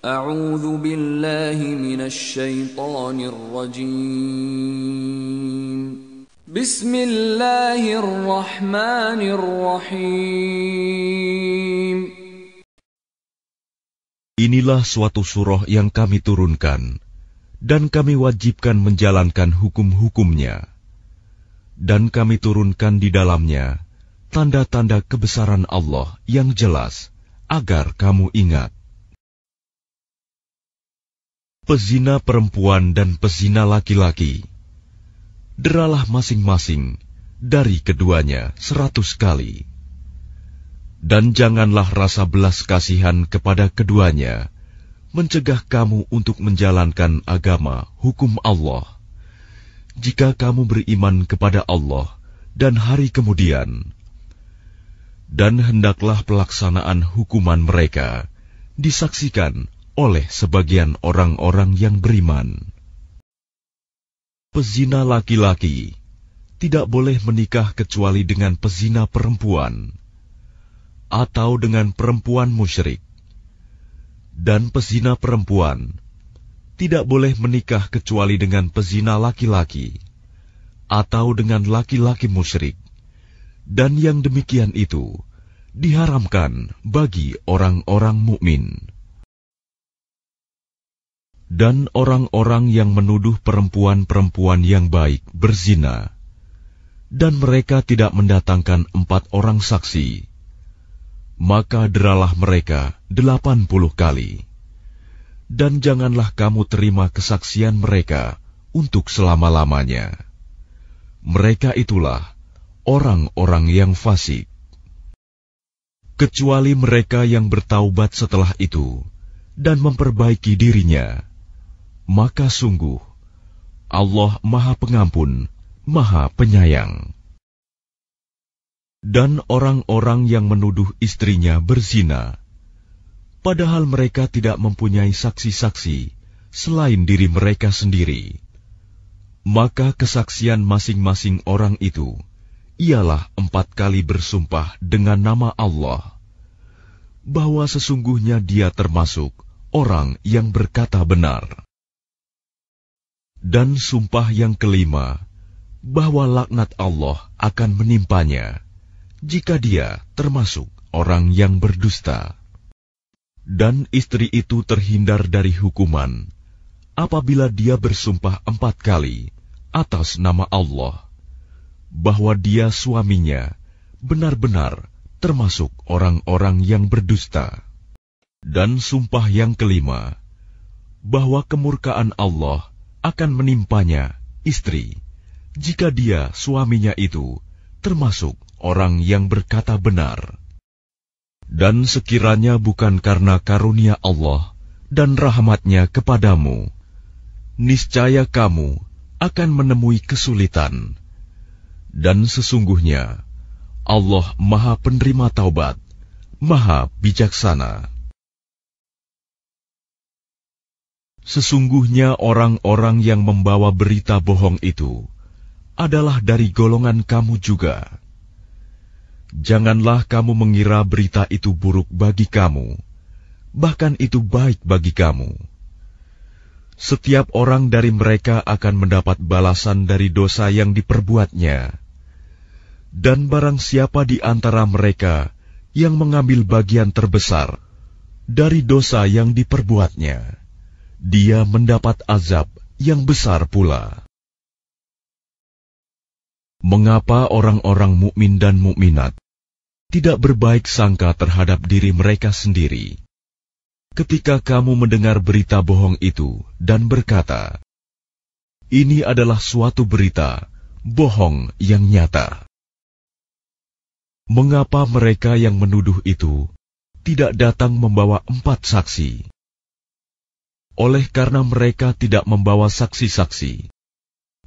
Inilah suatu surah yang kami turunkan dan kami wajibkan menjalankan hukum-hukumnya dan kami turunkan di dalamnya tanda-tanda kebesaran Allah yang jelas agar kamu ingat pezina perempuan dan pezina laki-laki. Deralah masing-masing dari keduanya seratus kali. Dan janganlah rasa belas kasihan kepada keduanya mencegah kamu untuk menjalankan agama hukum Allah. Jika kamu beriman kepada Allah dan hari kemudian, dan hendaklah pelaksanaan hukuman mereka disaksikan oleh sebagian orang-orang yang beriman. Pezina laki-laki tidak boleh menikah kecuali dengan pezina perempuan atau dengan perempuan musyrik. Dan pezina perempuan tidak boleh menikah kecuali dengan pezina laki-laki atau dengan laki-laki musyrik. Dan yang demikian itu diharamkan bagi orang-orang mukmin dan orang-orang yang menuduh perempuan-perempuan yang baik berzina, dan mereka tidak mendatangkan empat orang saksi, maka deralah mereka delapan puluh kali. Dan janganlah kamu terima kesaksian mereka untuk selama-lamanya. Mereka itulah orang-orang yang fasik. Kecuali mereka yang bertaubat setelah itu dan memperbaiki dirinya maka sungguh, Allah Maha Pengampun, Maha Penyayang. Dan orang-orang yang menuduh istrinya berzina, padahal mereka tidak mempunyai saksi-saksi selain diri mereka sendiri, maka kesaksian masing-masing orang itu ialah empat kali bersumpah dengan nama Allah bahwa sesungguhnya dia termasuk orang yang berkata benar. Dan sumpah yang kelima, bahwa laknat Allah akan menimpanya jika dia termasuk orang yang berdusta. Dan istri itu terhindar dari hukuman apabila dia bersumpah empat kali atas nama Allah bahwa dia suaminya benar-benar termasuk orang-orang yang berdusta. Dan sumpah yang kelima, bahwa kemurkaan Allah akan menimpanya istri jika dia suaminya itu termasuk orang yang berkata benar. Dan sekiranya bukan karena karunia Allah dan rahmatnya kepadamu, niscaya kamu akan menemui kesulitan. Dan sesungguhnya, Allah Maha Penerima Taubat, Maha Bijaksana. Sesungguhnya orang-orang yang membawa berita bohong itu adalah dari golongan kamu juga. Janganlah kamu mengira berita itu buruk bagi kamu, bahkan itu baik bagi kamu. Setiap orang dari mereka akan mendapat balasan dari dosa yang diperbuatnya. Dan barang siapa di antara mereka yang mengambil bagian terbesar dari dosa yang diperbuatnya, dia mendapat azab yang besar pula. Mengapa orang-orang mukmin dan mukminat tidak berbaik sangka terhadap diri mereka sendiri? Ketika kamu mendengar berita bohong itu dan berkata, "Ini adalah suatu berita bohong yang nyata." Mengapa mereka yang menuduh itu tidak datang membawa empat saksi? oleh karena mereka tidak membawa saksi-saksi,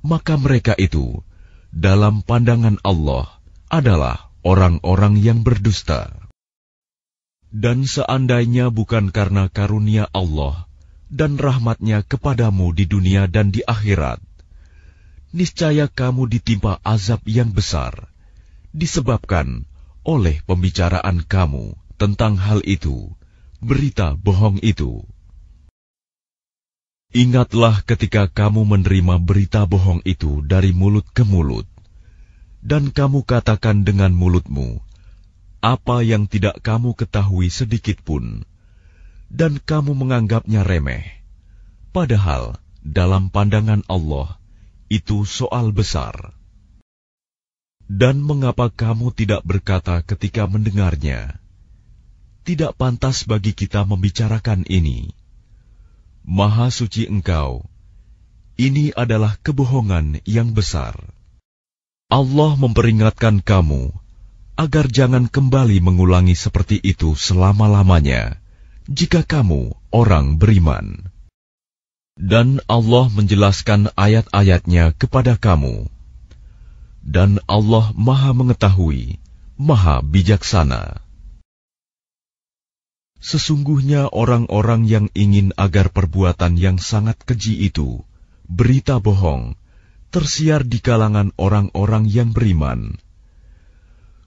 maka mereka itu dalam pandangan Allah adalah orang-orang yang berdusta. Dan seandainya bukan karena karunia Allah dan rahmatnya kepadamu di dunia dan di akhirat, niscaya kamu ditimpa azab yang besar, disebabkan oleh pembicaraan kamu tentang hal itu, berita bohong itu. Ingatlah ketika kamu menerima berita bohong itu dari mulut ke mulut, dan kamu katakan dengan mulutmu apa yang tidak kamu ketahui sedikit pun, dan kamu menganggapnya remeh, padahal dalam pandangan Allah itu soal besar. Dan mengapa kamu tidak berkata ketika mendengarnya, "Tidak pantas bagi kita membicarakan ini"? Maha suci Engkau. Ini adalah kebohongan yang besar. Allah memperingatkan kamu agar jangan kembali mengulangi seperti itu selama-lamanya, jika kamu orang beriman. Dan Allah menjelaskan ayat-ayatnya kepada kamu. Dan Allah Maha Mengetahui, Maha Bijaksana. Sesungguhnya orang-orang yang ingin agar perbuatan yang sangat keji itu, berita bohong, tersiar di kalangan orang-orang yang beriman.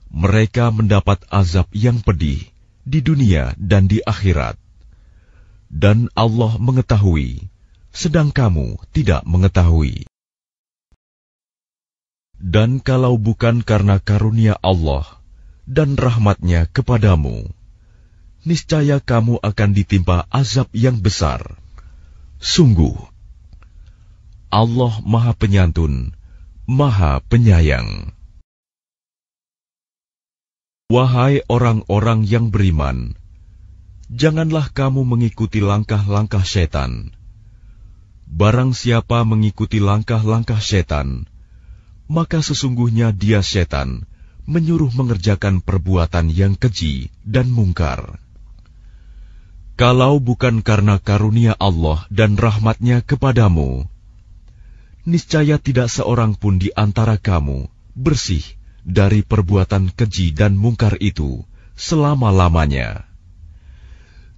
Mereka mendapat azab yang pedih di dunia dan di akhirat. Dan Allah mengetahui, sedang kamu tidak mengetahui. Dan kalau bukan karena karunia Allah dan rahmatnya kepadamu, niscaya kamu akan ditimpa azab yang besar. Sungguh, Allah Maha Penyantun, Maha Penyayang. Wahai orang-orang yang beriman, janganlah kamu mengikuti langkah-langkah setan. Barang siapa mengikuti langkah-langkah setan, maka sesungguhnya dia setan menyuruh mengerjakan perbuatan yang keji dan mungkar. Kalau bukan karena karunia Allah dan rahmatnya kepadamu, niscaya tidak seorang pun di antara kamu bersih dari perbuatan keji dan mungkar itu selama-lamanya.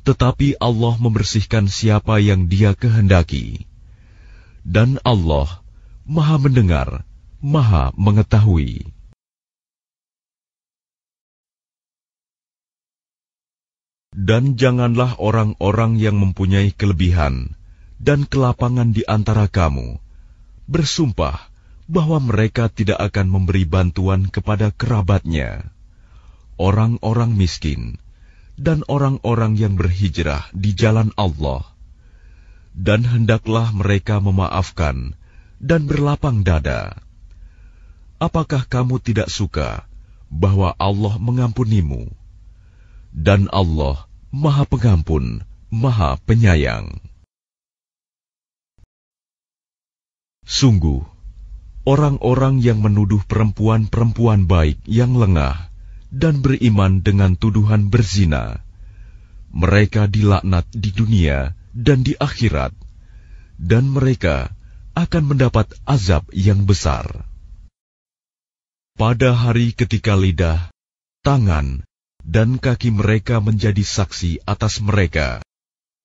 Tetapi Allah membersihkan siapa yang dia kehendaki. Dan Allah maha mendengar, maha mengetahui. Dan janganlah orang-orang yang mempunyai kelebihan dan kelapangan di antara kamu bersumpah bahwa mereka tidak akan memberi bantuan kepada kerabatnya, orang-orang miskin, dan orang-orang yang berhijrah di jalan Allah. Dan hendaklah mereka memaafkan dan berlapang dada. Apakah kamu tidak suka bahwa Allah mengampunimu? Dan Allah Maha Pengampun, Maha Penyayang. Sungguh, orang-orang yang menuduh perempuan-perempuan baik yang lengah dan beriman dengan tuduhan berzina, mereka dilaknat di dunia dan di akhirat, dan mereka akan mendapat azab yang besar. Pada hari ketika lidah, tangan, dan kaki mereka menjadi saksi atas mereka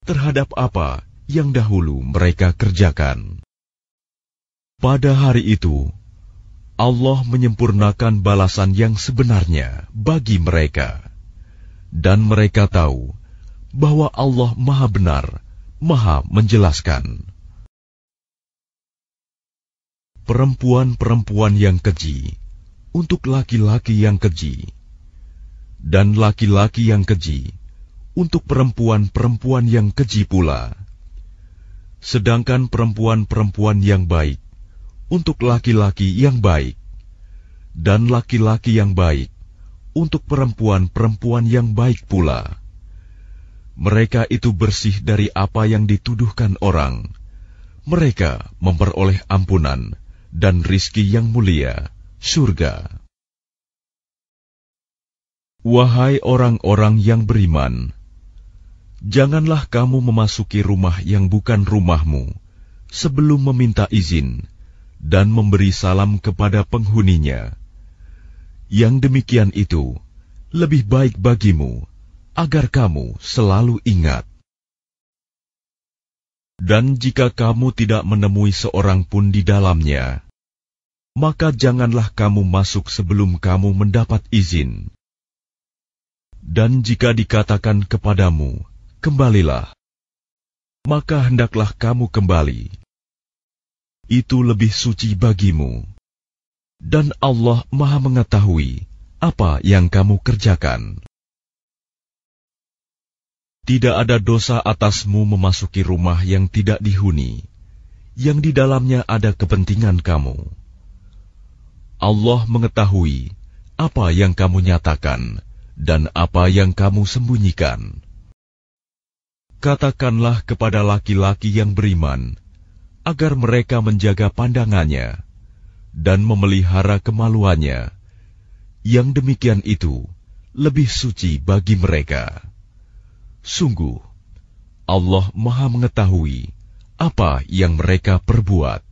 terhadap apa yang dahulu mereka kerjakan. Pada hari itu, Allah menyempurnakan balasan yang sebenarnya bagi mereka, dan mereka tahu bahwa Allah Maha Benar, Maha Menjelaskan. Perempuan-perempuan yang keji untuk laki-laki yang keji dan laki-laki yang keji untuk perempuan-perempuan yang keji pula. Sedangkan perempuan-perempuan yang baik untuk laki-laki yang baik dan laki-laki yang baik untuk perempuan-perempuan yang baik pula. Mereka itu bersih dari apa yang dituduhkan orang. Mereka memperoleh ampunan dan rizki yang mulia, surga. Wahai orang-orang yang beriman, janganlah kamu memasuki rumah yang bukan rumahmu sebelum meminta izin dan memberi salam kepada penghuninya. Yang demikian itu lebih baik bagimu agar kamu selalu ingat. Dan jika kamu tidak menemui seorang pun di dalamnya, maka janganlah kamu masuk sebelum kamu mendapat izin. Dan jika dikatakan kepadamu, "Kembalilah," maka hendaklah kamu kembali. Itu lebih suci bagimu, dan Allah Maha Mengetahui apa yang kamu kerjakan. Tidak ada dosa atasmu memasuki rumah yang tidak dihuni, yang di dalamnya ada kepentingan kamu. Allah mengetahui apa yang kamu nyatakan dan apa yang kamu sembunyikan. Katakanlah kepada laki-laki yang beriman, agar mereka menjaga pandangannya dan memelihara kemaluannya. Yang demikian itu lebih suci bagi mereka. Sungguh, Allah Maha Mengetahui apa yang mereka perbuat.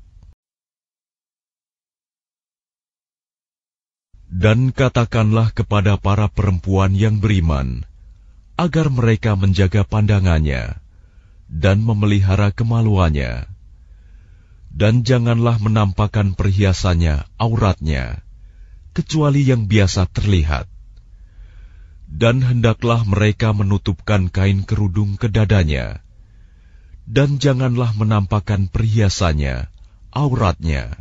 Dan katakanlah kepada para perempuan yang beriman, agar mereka menjaga pandangannya dan memelihara kemaluannya. Dan janganlah menampakkan perhiasannya, auratnya, kecuali yang biasa terlihat. Dan hendaklah mereka menutupkan kain kerudung ke dadanya. Dan janganlah menampakkan perhiasannya, auratnya,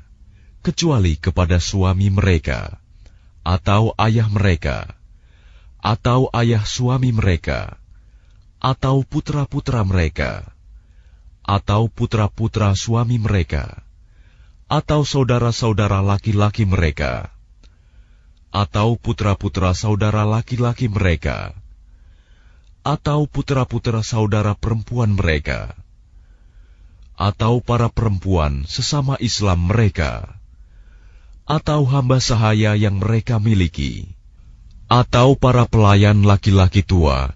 kecuali kepada suami mereka atau ayah mereka, atau ayah suami mereka, atau putra-putra mereka, atau putra-putra suami mereka, atau saudara-saudara laki-laki mereka, atau putra-putra saudara laki-laki mereka, atau putra-putra saudara perempuan mereka, atau para perempuan sesama Islam mereka atau hamba sahaya yang mereka miliki, atau para pelayan laki-laki tua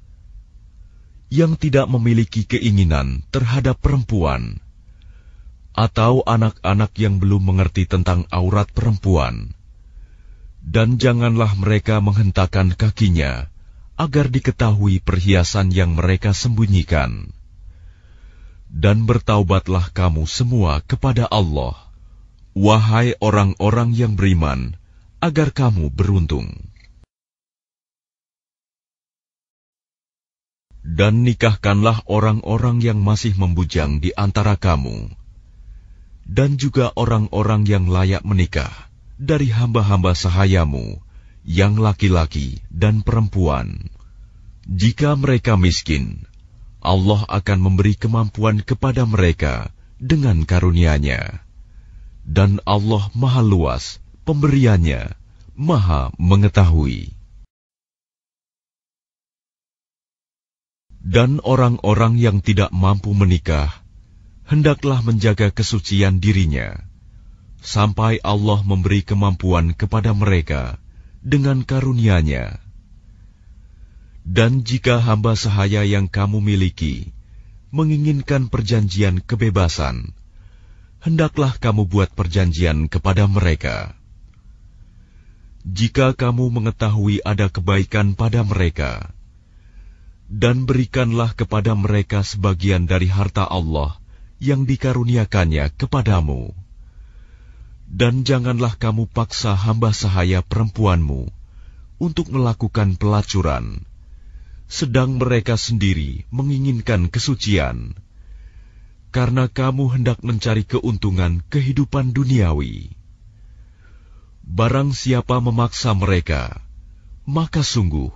yang tidak memiliki keinginan terhadap perempuan, atau anak-anak yang belum mengerti tentang aurat perempuan, dan janganlah mereka menghentakkan kakinya agar diketahui perhiasan yang mereka sembunyikan. Dan bertaubatlah kamu semua kepada Allah, Wahai orang-orang yang beriman, agar kamu beruntung. Dan nikahkanlah orang-orang yang masih membujang di antara kamu, dan juga orang-orang yang layak menikah dari hamba-hamba sahayamu, yang laki-laki dan perempuan. Jika mereka miskin, Allah akan memberi kemampuan kepada mereka dengan karunia-Nya dan Allah Maha Luas, pemberiannya Maha Mengetahui. Dan orang-orang yang tidak mampu menikah, hendaklah menjaga kesucian dirinya, sampai Allah memberi kemampuan kepada mereka dengan karunia-Nya. Dan jika hamba sahaya yang kamu miliki menginginkan perjanjian kebebasan, hendaklah kamu buat perjanjian kepada mereka. Jika kamu mengetahui ada kebaikan pada mereka, dan berikanlah kepada mereka sebagian dari harta Allah yang dikaruniakannya kepadamu. Dan janganlah kamu paksa hamba sahaya perempuanmu untuk melakukan pelacuran, sedang mereka sendiri menginginkan kesucian karena kamu hendak mencari keuntungan kehidupan duniawi. Barang siapa memaksa mereka, maka sungguh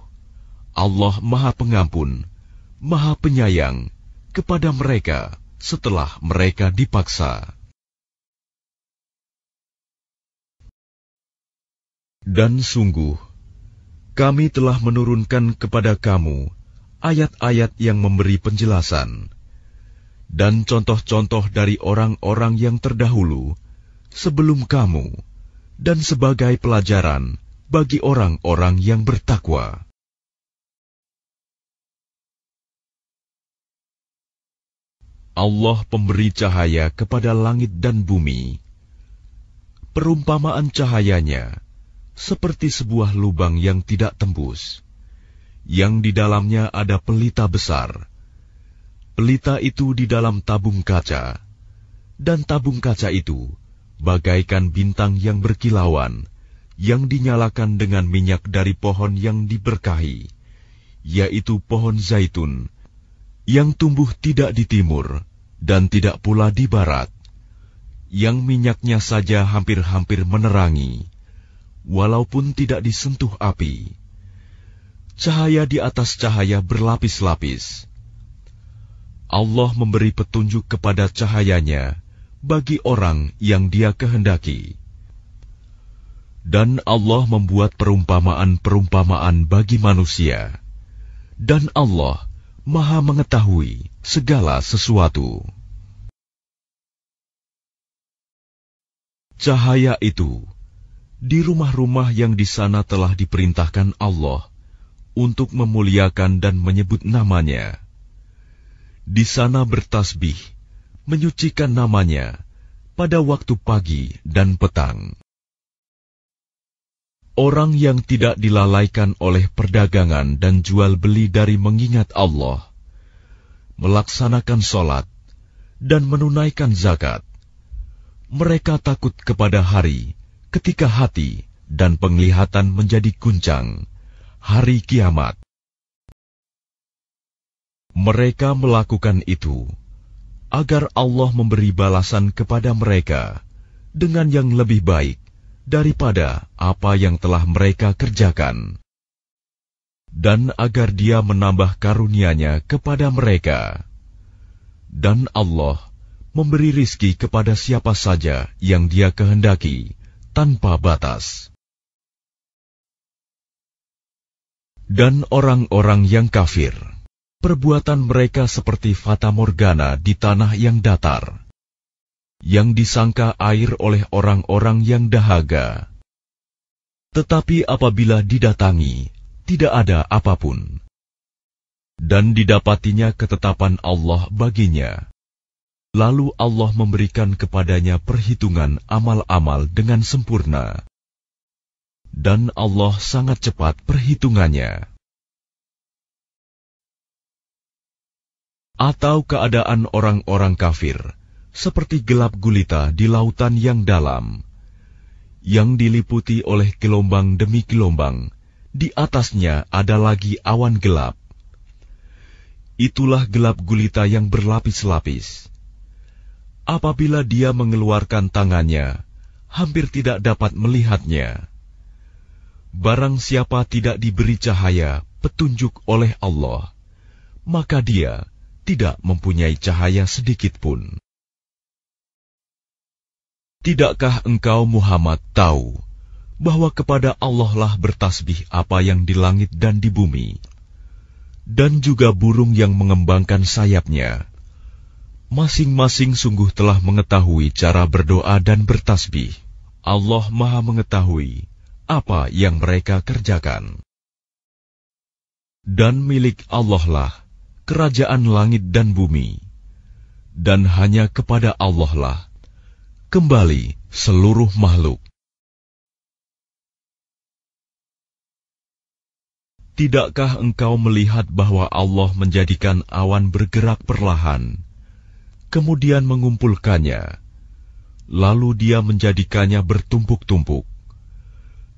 Allah Maha Pengampun, Maha Penyayang kepada mereka setelah mereka dipaksa. Dan sungguh, kami telah menurunkan kepada kamu ayat-ayat yang memberi penjelasan dan contoh-contoh dari orang-orang yang terdahulu sebelum kamu, dan sebagai pelajaran bagi orang-orang yang bertakwa. Allah pemberi cahaya kepada langit dan bumi. Perumpamaan cahayanya seperti sebuah lubang yang tidak tembus, yang di dalamnya ada pelita besar pelita itu di dalam tabung kaca, dan tabung kaca itu bagaikan bintang yang berkilauan, yang dinyalakan dengan minyak dari pohon yang diberkahi, yaitu pohon zaitun, yang tumbuh tidak di timur dan tidak pula di barat, yang minyaknya saja hampir-hampir menerangi, walaupun tidak disentuh api. Cahaya di atas cahaya berlapis-lapis Allah memberi petunjuk kepada cahayanya bagi orang yang Dia kehendaki, dan Allah membuat perumpamaan-perumpamaan bagi manusia, dan Allah Maha Mengetahui segala sesuatu. Cahaya itu di rumah-rumah yang di sana telah diperintahkan Allah untuk memuliakan dan menyebut namanya di sana bertasbih, menyucikan namanya pada waktu pagi dan petang. Orang yang tidak dilalaikan oleh perdagangan dan jual beli dari mengingat Allah, melaksanakan sholat, dan menunaikan zakat, mereka takut kepada hari ketika hati dan penglihatan menjadi guncang, hari kiamat. Mereka melakukan itu agar Allah memberi balasan kepada mereka dengan yang lebih baik daripada apa yang telah mereka kerjakan, dan agar Dia menambah karunia-Nya kepada mereka, dan Allah memberi rizki kepada siapa saja yang Dia kehendaki tanpa batas. Dan orang-orang yang kafir. Perbuatan mereka seperti fata morgana di tanah yang datar, yang disangka air oleh orang-orang yang dahaga. Tetapi apabila didatangi, tidak ada apapun. Dan didapatinya ketetapan Allah baginya. Lalu Allah memberikan kepadanya perhitungan amal-amal dengan sempurna. Dan Allah sangat cepat perhitungannya. atau keadaan orang-orang kafir seperti gelap gulita di lautan yang dalam, yang diliputi oleh gelombang demi gelombang, di atasnya ada lagi awan gelap. Itulah gelap gulita yang berlapis-lapis. Apabila dia mengeluarkan tangannya, hampir tidak dapat melihatnya. Barang siapa tidak diberi cahaya petunjuk oleh Allah, maka dia tidak mempunyai cahaya sedikit pun. Tidakkah engkau Muhammad tahu bahwa kepada Allah lah bertasbih apa yang di langit dan di bumi, dan juga burung yang mengembangkan sayapnya. Masing-masing sungguh telah mengetahui cara berdoa dan bertasbih. Allah Maha Mengetahui apa yang mereka kerjakan. Dan milik Allah lah kerajaan langit dan bumi, dan hanya kepada Allah lah kembali seluruh makhluk. Tidakkah engkau melihat bahwa Allah menjadikan awan bergerak perlahan, kemudian mengumpulkannya, lalu Dia menjadikannya bertumpuk-tumpuk?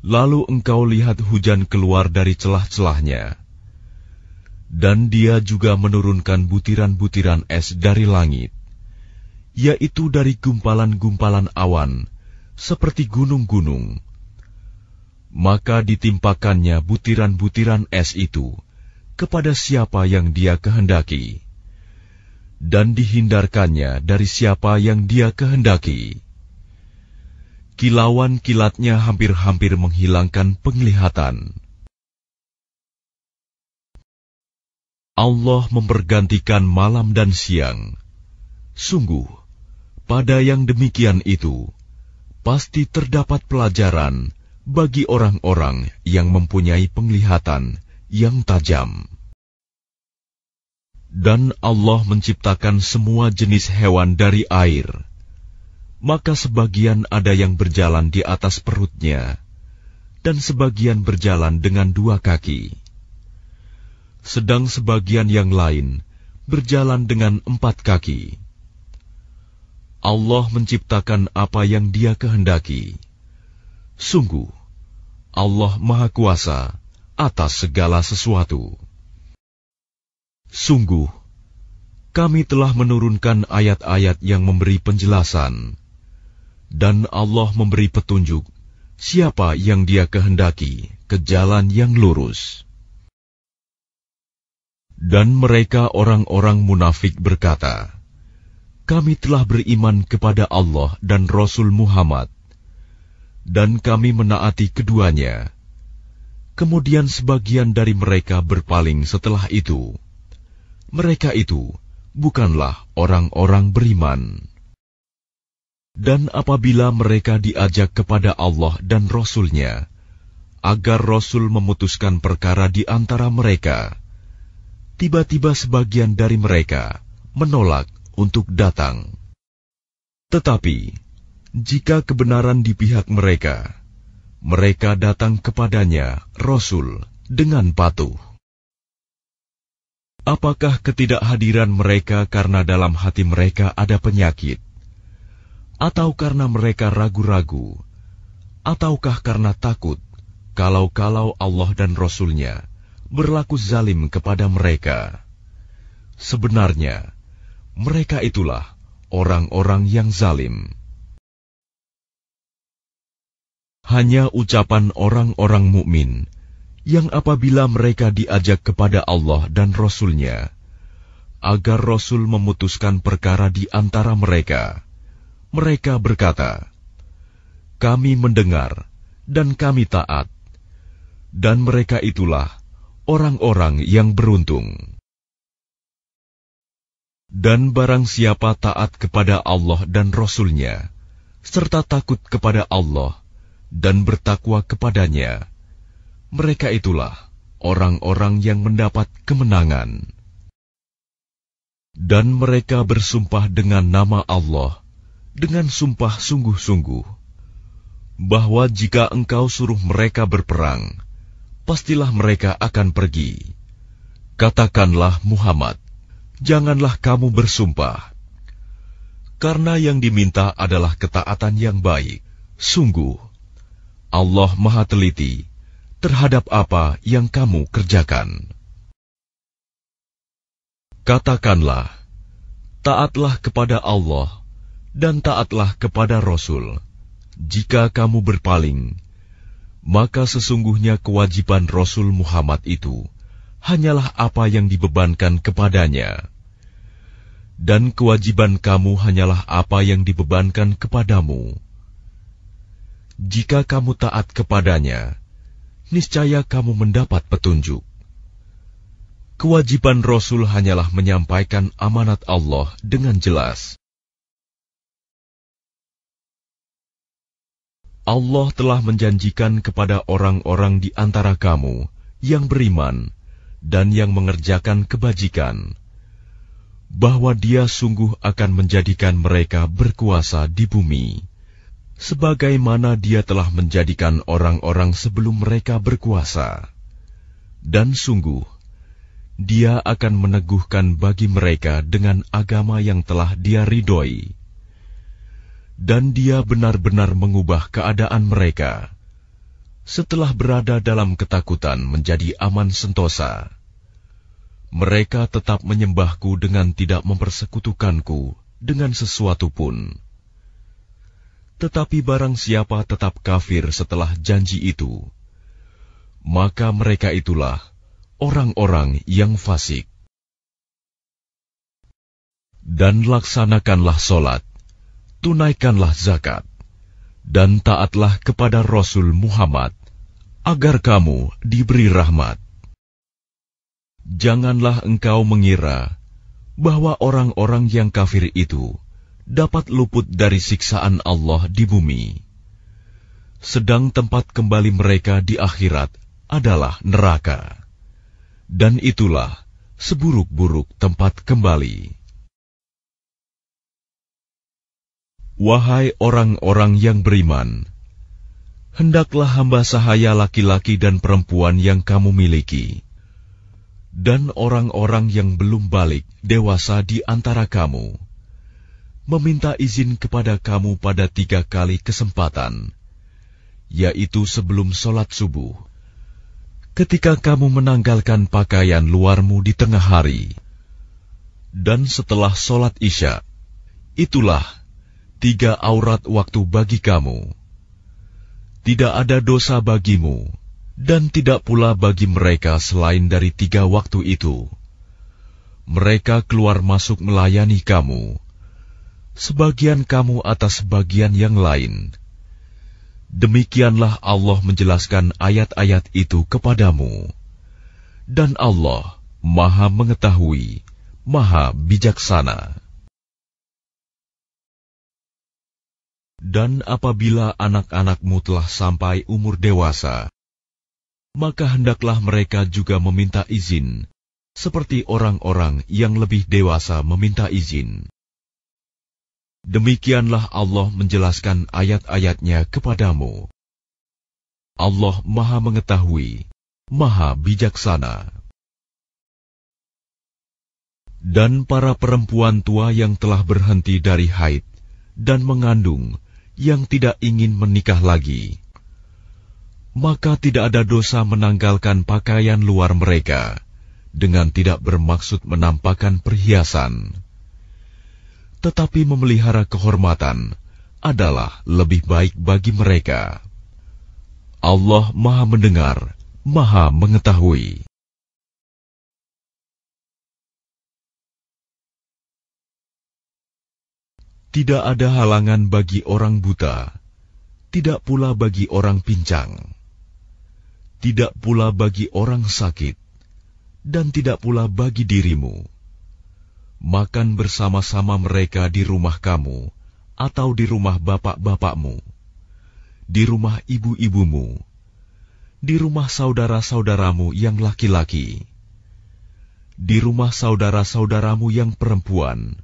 Lalu engkau lihat hujan keluar dari celah-celahnya dan dia juga menurunkan butiran-butiran es dari langit, yaitu dari gumpalan-gumpalan awan seperti gunung-gunung. Maka ditimpakannya butiran-butiran es itu kepada siapa yang dia kehendaki, dan dihindarkannya dari siapa yang dia kehendaki. Kilauan kilatnya hampir-hampir menghilangkan penglihatan Allah mempergantikan malam dan siang. Sungguh, pada yang demikian itu pasti terdapat pelajaran bagi orang-orang yang mempunyai penglihatan yang tajam. Dan Allah menciptakan semua jenis hewan dari air, maka sebagian ada yang berjalan di atas perutnya, dan sebagian berjalan dengan dua kaki sedang sebagian yang lain berjalan dengan empat kaki. Allah menciptakan apa yang Dia kehendaki. Sungguh, Allah Maha Kuasa atas segala sesuatu. Sungguh, kami telah menurunkan ayat-ayat yang memberi penjelasan, dan Allah memberi petunjuk siapa yang Dia kehendaki ke jalan yang lurus. Dan mereka orang-orang munafik berkata, Kami telah beriman kepada Allah dan Rasul Muhammad, dan kami menaati keduanya. Kemudian sebagian dari mereka berpaling setelah itu. Mereka itu bukanlah orang-orang beriman. Dan apabila mereka diajak kepada Allah dan Rasulnya, agar Rasul memutuskan perkara di antara mereka, tiba-tiba sebagian dari mereka menolak untuk datang. Tetapi, jika kebenaran di pihak mereka, mereka datang kepadanya, Rasul, dengan patuh. Apakah ketidakhadiran mereka karena dalam hati mereka ada penyakit, atau karena mereka ragu-ragu, ataukah karena takut kalau-kalau Allah dan Rasul-Nya? berlaku zalim kepada mereka. Sebenarnya, mereka itulah orang-orang yang zalim. Hanya ucapan orang-orang mukmin yang apabila mereka diajak kepada Allah dan Rasul-Nya, agar Rasul memutuskan perkara di antara mereka. Mereka berkata, Kami mendengar dan kami taat. Dan mereka itulah orang-orang yang beruntung. Dan barang siapa taat kepada Allah dan Rasul-Nya, serta takut kepada Allah dan bertakwa kepadanya, mereka itulah orang-orang yang mendapat kemenangan. Dan mereka bersumpah dengan nama Allah, dengan sumpah sungguh-sungguh, bahwa jika engkau suruh mereka berperang, pastilah mereka akan pergi. Katakanlah Muhammad, janganlah kamu bersumpah. Karena yang diminta adalah ketaatan yang baik. Sungguh, Allah maha teliti terhadap apa yang kamu kerjakan. Katakanlah, taatlah kepada Allah dan taatlah kepada Rasul. Jika kamu berpaling, maka sesungguhnya kewajiban Rasul Muhammad itu hanyalah apa yang dibebankan kepadanya, dan kewajiban kamu hanyalah apa yang dibebankan kepadamu. Jika kamu taat kepadanya, niscaya kamu mendapat petunjuk. Kewajiban Rasul hanyalah menyampaikan amanat Allah dengan jelas Allah telah menjanjikan kepada orang-orang di antara kamu yang beriman dan yang mengerjakan kebajikan, bahwa Dia sungguh akan menjadikan mereka berkuasa di bumi, sebagaimana Dia telah menjadikan orang-orang sebelum mereka berkuasa, dan sungguh Dia akan meneguhkan bagi mereka dengan agama yang telah Dia ridhoi dan Dia benar-benar mengubah keadaan mereka. Setelah berada dalam ketakutan menjadi aman sentosa, mereka tetap menyembahku dengan tidak mempersekutukanku dengan sesuatu pun. Tetapi barang siapa tetap kafir setelah janji itu, maka mereka itulah orang-orang yang fasik. Dan laksanakanlah solat, tunaikanlah zakat, dan taatlah kepada Rasul Muhammad, agar kamu diberi rahmat. Janganlah engkau mengira bahwa orang-orang yang kafir itu dapat luput dari siksaan Allah di bumi, sedang tempat kembali mereka di akhirat adalah neraka, dan itulah seburuk-buruk tempat kembali. Wahai orang-orang yang beriman, hendaklah hamba sahaya laki-laki dan perempuan yang kamu miliki, dan orang-orang yang belum balik dewasa di antara kamu, meminta izin kepada kamu pada tiga kali kesempatan, yaitu sebelum sholat subuh, ketika kamu menanggalkan pakaian luarmu di tengah hari, dan setelah sholat isya. Itulah tiga aurat waktu bagi kamu. Tidak ada dosa bagimu, dan tidak pula bagi mereka selain dari tiga waktu itu. Mereka keluar masuk melayani kamu, sebagian kamu atas sebagian yang lain. Demikianlah Allah menjelaskan ayat-ayat itu kepadamu. Dan Allah Maha Mengetahui, Maha Bijaksana. Dan apabila anak-anakmu telah sampai umur dewasa, maka hendaklah mereka juga meminta izin, seperti orang-orang yang lebih dewasa meminta izin. Demikianlah Allah menjelaskan ayat-ayatnya kepadamu. Allah Maha Mengetahui, Maha Bijaksana. Dan para perempuan tua yang telah berhenti dari haid dan mengandung, yang tidak ingin menikah lagi, maka tidak ada dosa menanggalkan pakaian luar mereka dengan tidak bermaksud menampakkan perhiasan, tetapi memelihara kehormatan adalah lebih baik bagi mereka. Allah Maha Mendengar, Maha Mengetahui. Tidak ada halangan bagi orang buta, tidak pula bagi orang pincang, tidak pula bagi orang sakit, dan tidak pula bagi dirimu. Makan bersama-sama mereka di rumah kamu atau di rumah bapak-bapakmu, di rumah ibu-ibumu, di rumah saudara-saudaramu yang laki-laki, di rumah saudara-saudaramu yang perempuan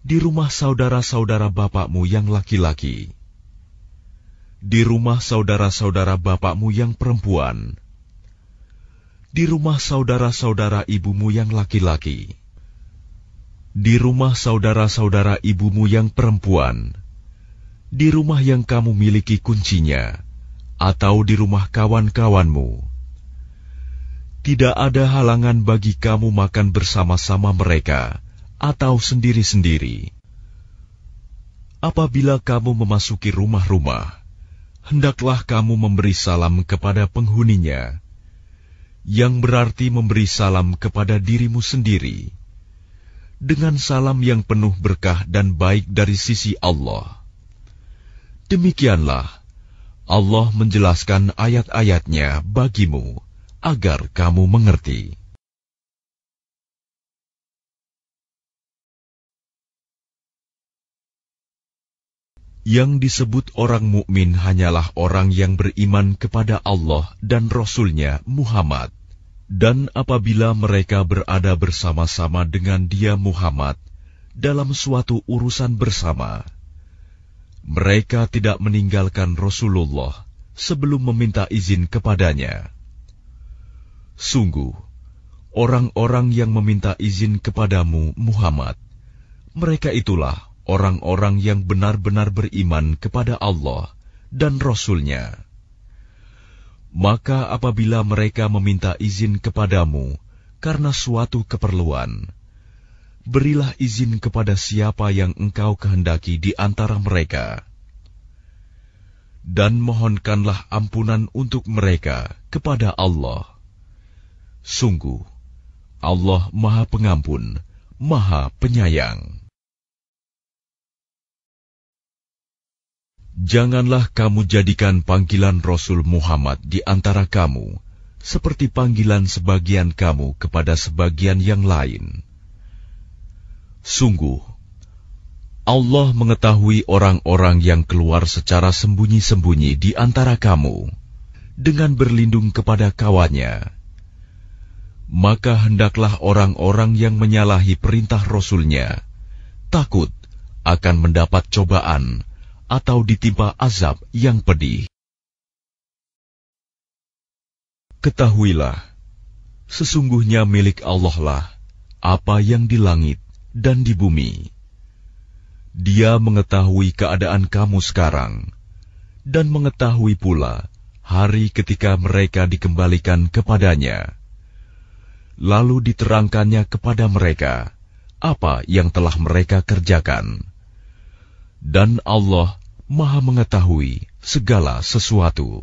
di rumah saudara-saudara bapakmu yang laki-laki, di rumah saudara-saudara bapakmu yang perempuan, di rumah saudara-saudara ibumu yang laki-laki, di rumah saudara-saudara ibumu yang perempuan, di rumah yang kamu miliki kuncinya, atau di rumah kawan-kawanmu. Tidak ada halangan bagi kamu makan bersama-sama mereka atau sendiri-sendiri. Apabila kamu memasuki rumah-rumah, hendaklah kamu memberi salam kepada penghuninya, yang berarti memberi salam kepada dirimu sendiri, dengan salam yang penuh berkah dan baik dari sisi Allah. Demikianlah Allah menjelaskan ayat-ayatnya bagimu agar kamu mengerti. yang disebut orang mukmin hanyalah orang yang beriman kepada Allah dan Rasul-Nya Muhammad. Dan apabila mereka berada bersama-sama dengan dia Muhammad dalam suatu urusan bersama, mereka tidak meninggalkan Rasulullah sebelum meminta izin kepadanya. Sungguh, orang-orang yang meminta izin kepadamu Muhammad, mereka itulah orang-orang yang benar-benar beriman kepada Allah dan Rasul-Nya. Maka apabila mereka meminta izin kepadamu karena suatu keperluan, berilah izin kepada siapa yang engkau kehendaki di antara mereka. Dan mohonkanlah ampunan untuk mereka kepada Allah. Sungguh, Allah Maha Pengampun, Maha Penyayang. Janganlah kamu jadikan panggilan Rasul Muhammad di antara kamu seperti panggilan sebagian kamu kepada sebagian yang lain. Sungguh, Allah mengetahui orang-orang yang keluar secara sembunyi-sembunyi di antara kamu dengan berlindung kepada kawannya. Maka hendaklah orang-orang yang menyalahi perintah Rasulnya takut akan mendapat cobaan atau ditimpa azab yang pedih. Ketahuilah, sesungguhnya milik Allah lah apa yang di langit dan di bumi. Dia mengetahui keadaan kamu sekarang dan mengetahui pula hari ketika mereka dikembalikan kepadanya. Lalu diterangkannya kepada mereka apa yang telah mereka kerjakan. Dan Allah Maha Mengetahui segala sesuatu.